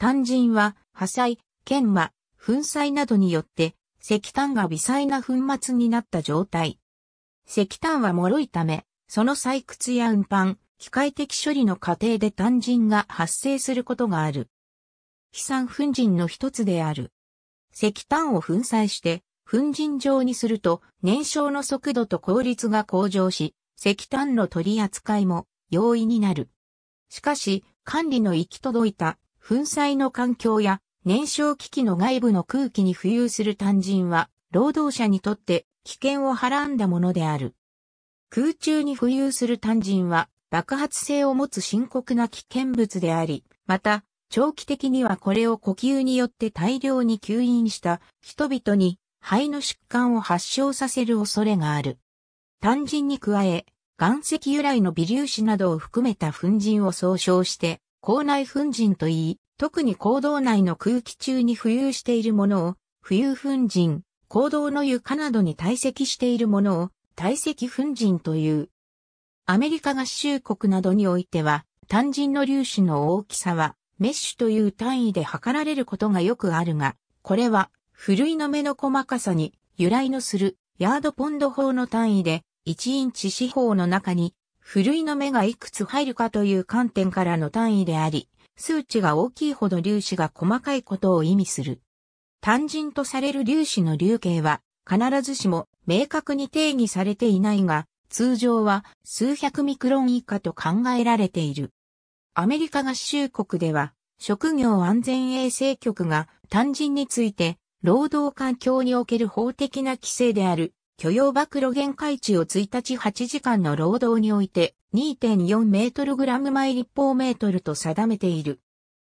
炭塵は破砕、研磨、粉砕などによって石炭が微細な粉末になった状態。石炭は脆いため、その採掘や運搬、機械的処理の過程で炭塵が発生することがある。飛散粉塵の一つである。石炭を粉砕して、粉塵状にすると燃焼の速度と効率が向上し、石炭の取り扱いも容易になる。しかし、管理の行き届いた粉砕の環境や燃焼機器の外部の空気に浮遊する炭人は、労働者にとって危険をはらんだものである。空中に浮遊する炭人は爆発性を持つ深刻な危険物であり、また、長期的にはこれを呼吸によって大量に吸引した人々に肺の疾患を発症させる恐れがある。単人に加え、岩石由来の微粒子などを含めた粉塵を総称して口内粉塵といい、特に行動内の空気中に浮遊しているものを、浮遊粉塵、行動の床などに堆積しているものを、堆積粉塵という。アメリカ合衆国などにおいては、単人の粒子の大きさは、メッシュという単位で測られることがよくあるが、これは、ふるいの目の細かさに由来のするヤードポンド法の単位で、1インチ四方の中にふるいの目がいくつ入るかという観点からの単位であり、数値が大きいほど粒子が細かいことを意味する。単純とされる粒子の流刑は、必ずしも明確に定義されていないが、通常は数百ミクロン以下と考えられている。アメリカ合衆国では、職業安全衛生局が単純について、労働環境における法的な規制である許容曝露限界値を1日8時間の労働において2.4メートルグラム毎立方メートルと定めている。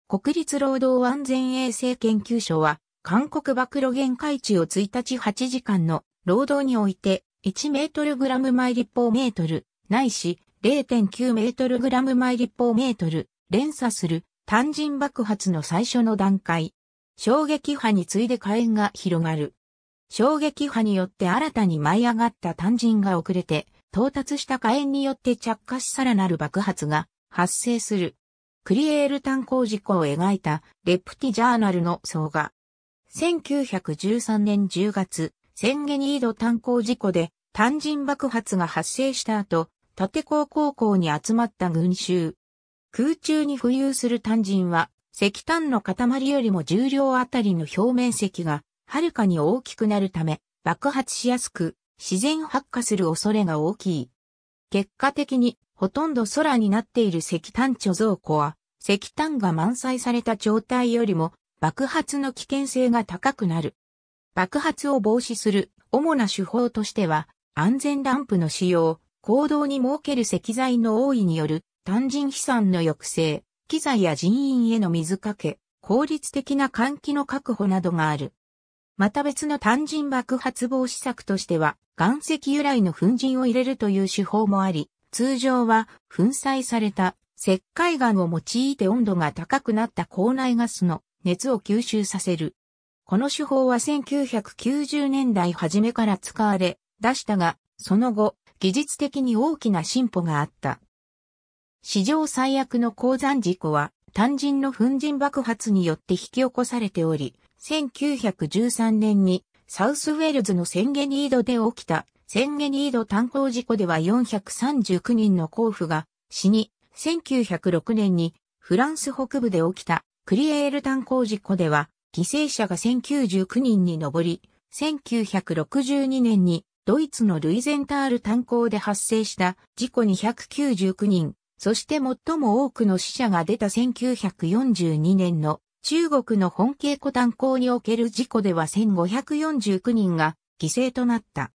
国立労働安全衛生研究所は、韓国曝露限界値を1日8時間の労働において1メートルグラム毎立方メートル、ないし0.9メートルグラム毎立方メートル、連鎖する単人爆発の最初の段階。衝撃波に次いで火炎が広がる。衝撃波によって新たに舞い上がった単人が遅れて、到達した火炎によって着火しさらなる爆発が発生する。クリエール炭鉱事故を描いたレプティジャーナルの総画。1913年10月、センゲニード炭鉱事故で単人爆発が発生した後、立鉱高校に集まった群衆。空中に浮遊する単人は石炭の塊よりも重量あたりの表面積がはるかに大きくなるため、爆発しやすく、自然発火する恐れが大きい。結果的に、ほとんど空になっている石炭貯蔵庫は、石炭が満載された状態よりも、爆発の危険性が高くなる。爆発を防止する主な手法としては、安全ランプの使用、行動に設ける石材の多いによる単人飛散の抑制、機材や人員への水かけ、効率的な換気の確保などがある。また別の単人爆発防止策としては、岩石由来の粉塵を入れるという手法もあり、通常は粉砕された石灰岩を用いて温度が高くなった口内ガスの熱を吸収させる。この手法は1990年代初めから使われ、出したが、その後、技術的に大きな進歩があった。史上最悪の鉱山事故は、単人の粉塵爆発によって引き起こされており、1913年にサウスウェルズのセンゲニードで起きたセンゲニード炭鉱事故では439人の甲府が死に、1906年にフランス北部で起きたクリエール炭鉱事故では犠牲者が1099人に上り、1962年にドイツのルイゼンタール炭鉱で発生した事故に199人、そして最も多くの死者が出た1942年の中国の本渓湖炭鉱における事故では1549人が犠牲となった。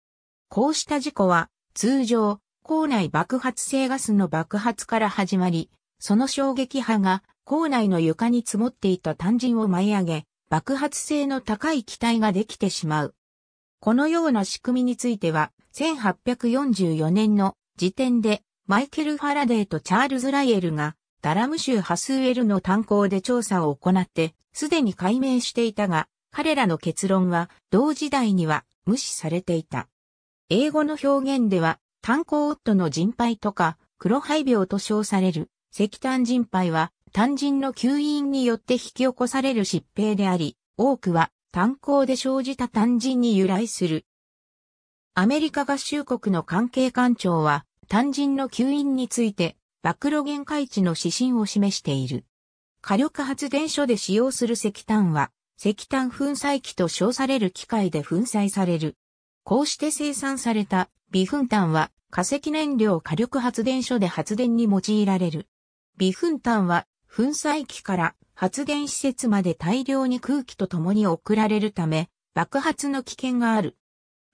こうした事故は通常、校内爆発性ガスの爆発から始まり、その衝撃波が校内の床に積もっていた単塵を舞い上げ、爆発性の高い機体ができてしまう。このような仕組みについては、1844年の時点で、マイケル・ファラデーとチャールズ・ライエルがダラム州ハスウェルの炭鉱で調査を行って、すでに解明していたが、彼らの結論は同時代には無視されていた。英語の表現では、炭鉱夫の人肺とか、黒肺病と称される石炭人肺は、炭人の吸引によって引き起こされる疾病であり、多くは炭鉱で生じた炭人に由来する。アメリカ合衆国の関係官庁は、炭人の吸引について、暴露限界値の指針を示している。火力発電所で使用する石炭は、石炭粉砕機と称される機械で粉砕される。こうして生産された微粉炭は化石燃料火力発電所で発電に用いられる。微粉炭は粉砕機から発電施設まで大量に空気と共に送られるため爆発の危険がある。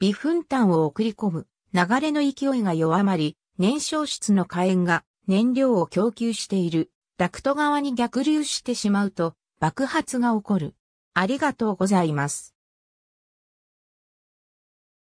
微粉炭を送り込む流れの勢いが弱まり燃焼室の火炎が燃料を供給しているダクト側に逆流してしまうと爆発が起こる。ありがとうございます。